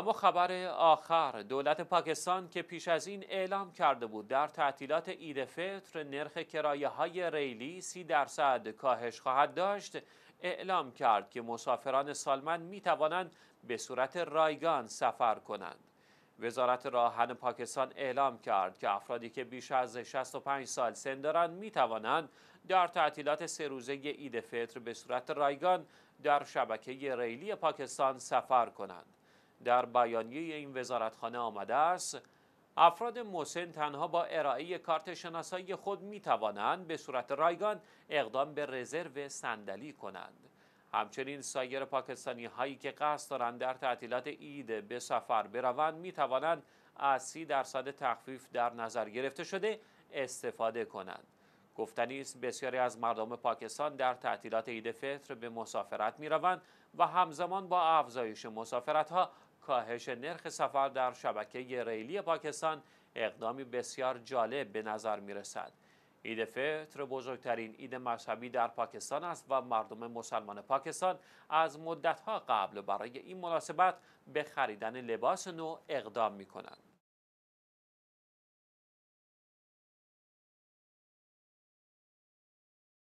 و خبر آخر دولت پاکستان که پیش از این اعلام کرده بود در تعطیلات عید فطر نرخ کرایه های ریلی سی درصد کاهش خواهد داشت اعلام کرد که مسافران سالمند می توانند به صورت رایگان سفر کنند وزارت راهن پاکستان اعلام کرد که افرادی که بیش از 65 سال سن دارند می توانند در تعطیلات سه روزه عید فطر به صورت رایگان در شبکه ریلی پاکستان سفر کنند در بیانیه این وزارتخانه آمده است افراد مسن تنها با ارائه کارت شناسایی خود می توانند به صورت رایگان اقدام به رزرو صندلی کنند همچنین سایر پاکستانی هایی که قصد دارند در تعطیلات عید به سفر بروند می توانند از سی درصد تخفیف در نظر گرفته شده استفاده کنند گفتنی است بسیاری از مردم پاکستان در تعطیلات عید فطر به مسافرت می روند و همزمان با افزایش مسافرت ها کاهش نرخ سفر در شبکه ریلی پاکستان اقدامی بسیار جالب به نظر می رسد. عید فطر بزرگترین عید مذهبی در پاکستان است و مردم مسلمان پاکستان از مدتها قبل برای این مناسبت به خریدن لباس نو اقدام می کنند.